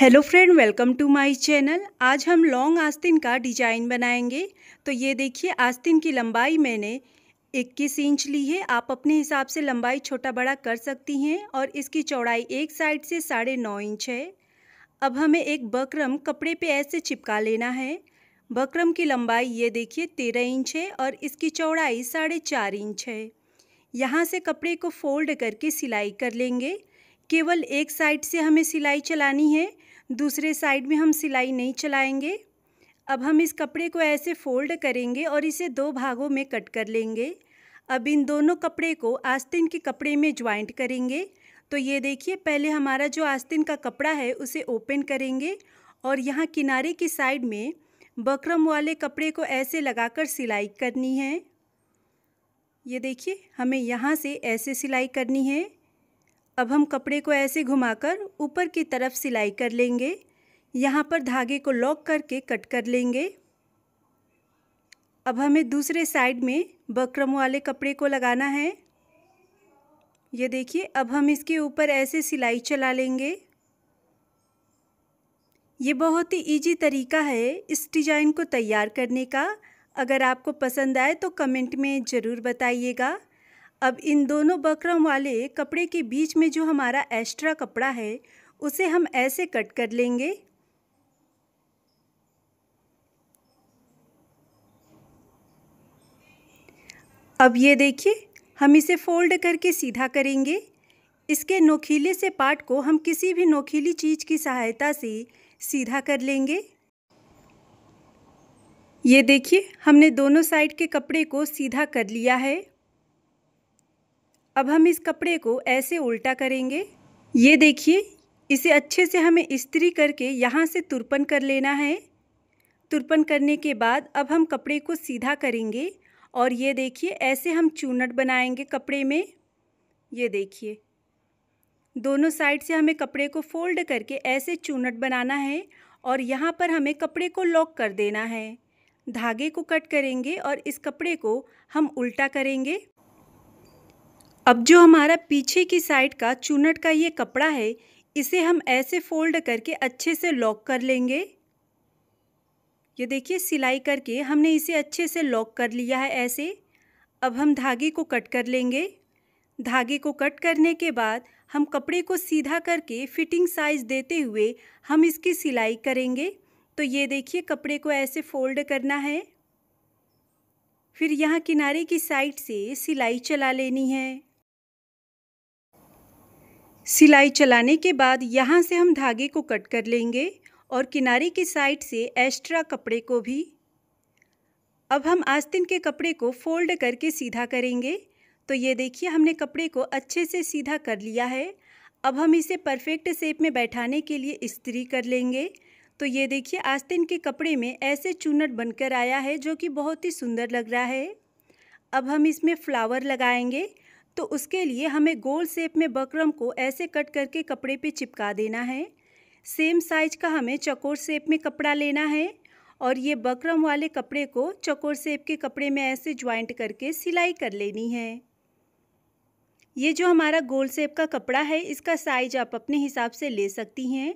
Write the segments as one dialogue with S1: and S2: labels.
S1: hello friend welcome to my channel आज हम long आस्तीन का डिजाइन बनाएंगे तो ये देखिए आस्तीन की लंबाई मैंने 21 इंच ली है आप अपने हिसाब से लंबाई छोटा बड़ा कर सकती हैं और इसकी चौड़ाई एक साइड से साढ़े नौ इंच है अब हमें एक बकरम कपड़े पे ऐसे चिपका लेना है बकरम की लंबाई ये देखिए तेरह इंच है और इसकी चौड़ाई साढ़े चार इंच है यहाँ से कपड़े को फोल्ड करके सिलाई कर लेंगे केवल एक साइड से हमें सिलाई चलानी है दूसरे साइड में हम सिलाई नहीं चलाएंगे अब हम इस कपड़े को ऐसे फोल्ड करेंगे और इसे दो भागों में कट कर लेंगे अब इन दोनों कपड़े को आस्तीन के कपड़े में ज्वाइंट करेंगे तो ये देखिए पहले हमारा जो आस्तीन का कपड़ा है उसे ओपन करेंगे और यहाँ किनारे की साइड में बकरम वाले कपड़े को ऐसे लगाकर सिलाई करनी है ये देखिए हमें यहाँ से ऐसे सिलाई करनी है अब हम कपड़े को ऐसे घुमाकर ऊपर की तरफ सिलाई कर लेंगे यहाँ पर धागे को लॉक करके कट कर लेंगे अब हमें दूसरे साइड में बकरम वाले कपड़े को लगाना है ये देखिए अब हम इसके ऊपर ऐसे सिलाई चला लेंगे ये बहुत ही इजी तरीका है इस डिज़ाइन को तैयार करने का अगर आपको पसंद आए तो कमेंट में ज़रूर बताइएगा अब इन दोनों बकरम वाले कपड़े के बीच में जो हमारा एक्स्ट्रा कपड़ा है उसे हम ऐसे कट कर लेंगे अब ये देखिए हम इसे फोल्ड करके सीधा करेंगे इसके नोखीले से पार्ट को हम किसी भी नोखीली चीज़ की सहायता से सीधा कर लेंगे ये देखिए हमने दोनों साइड के कपड़े को सीधा कर लिया है अब हम इस कपड़े को ऐसे उल्टा करेंगे ये देखिए इसे अच्छे से हमें इस्त्री करके यहाँ से तुरपन कर लेना है तुरपन करने के बाद अब हम कपड़े को सीधा करेंगे और ये देखिए ऐसे हम चूनट बनाएंगे कपड़े में ये देखिए दोनों साइड से हमें कपड़े को फोल्ड करके ऐसे चूनट बनाना है और यहाँ पर हमें कपड़े को लॉक कर देना है धागे को कट करेंगे और इस कपड़े को हम उल्टा करेंगे अब जो हमारा पीछे की साइड का चूनट का ये कपड़ा है इसे हम ऐसे फोल्ड करके अच्छे से लॉक कर लेंगे ये देखिए सिलाई करके हमने इसे अच्छे से लॉक कर लिया है ऐसे अब हम धागे को कट कर लेंगे धागे को कट करने के बाद हम कपड़े को सीधा करके फिटिंग साइज़ देते हुए हम इसकी सिलाई करेंगे तो ये देखिए कपड़े को ऐसे फोल्ड करना है फिर यहाँ किनारे की साइड से सिलाई चला लेनी है सिलाई चलाने के बाद यहाँ से हम धागे को कट कर लेंगे और किनारे की साइड से एक्स्ट्रा कपड़े को भी अब हम आस्तीन के कपड़े को फोल्ड करके सीधा करेंगे तो ये देखिए हमने कपड़े को अच्छे से सीधा कर लिया है अब हम इसे परफेक्ट शेप में बैठाने के लिए इस्त्री कर लेंगे तो ये देखिए आस्तीन के कपड़े में ऐसे चूनट बनकर आया है जो कि बहुत ही सुंदर लग रहा है अब हम इसमें फ्लावर लगाएंगे तो उसके लिए हमें गोल शेप में बकरम को ऐसे कट करके कपड़े पे चिपका देना है सेम साइज का हमें चकोर शेप में कपड़ा लेना है और ये बकरम वाले कपड़े को चकोर शेप के कपड़े में ऐसे ज्वाइंट करके सिलाई कर लेनी है ये जो हमारा गोल शेप का कपड़ा है इसका साइज आप अपने हिसाब से ले सकती हैं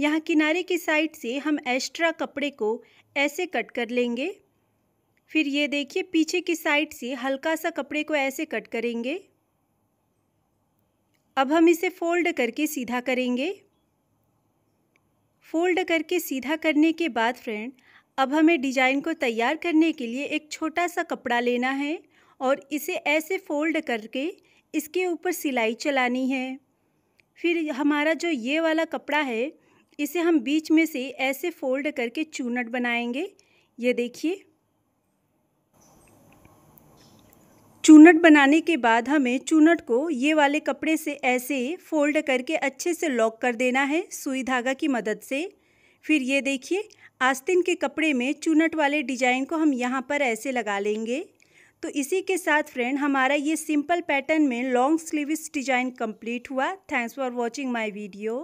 S1: यहाँ किनारे की साइड से हम एक्स्ट्रा कपड़े को ऐसे कट कर लेंगे फिर ये देखिए पीछे की साइड से हल्का सा कपड़े को ऐसे कट करेंगे अब हम इसे फोल्ड करके सीधा करेंगे फोल्ड करके सीधा करने के बाद फ्रेंड अब हमें डिजाइन को तैयार करने के लिए एक छोटा सा कपड़ा लेना है और इसे ऐसे फोल्ड करके इसके ऊपर सिलाई चलानी है फिर हमारा जो ये वाला कपड़ा है इसे हम बीच में से ऐसे फोल्ड करके चूनट बनाएंगे ये देखिए चूनट बनाने के बाद हमें चूनट को ये वाले कपड़े से ऐसे फोल्ड करके अच्छे से लॉक कर देना है सुई धागा की मदद से फिर ये देखिए आस्तीन के कपड़े में चूनट वाले डिजाइन को हम यहाँ पर ऐसे लगा लेंगे तो इसी के साथ फ्रेंड हमारा ये सिंपल पैटर्न में लॉन्ग स्लीव्स डिजाइन कंप्लीट हुआ thanks for watching my video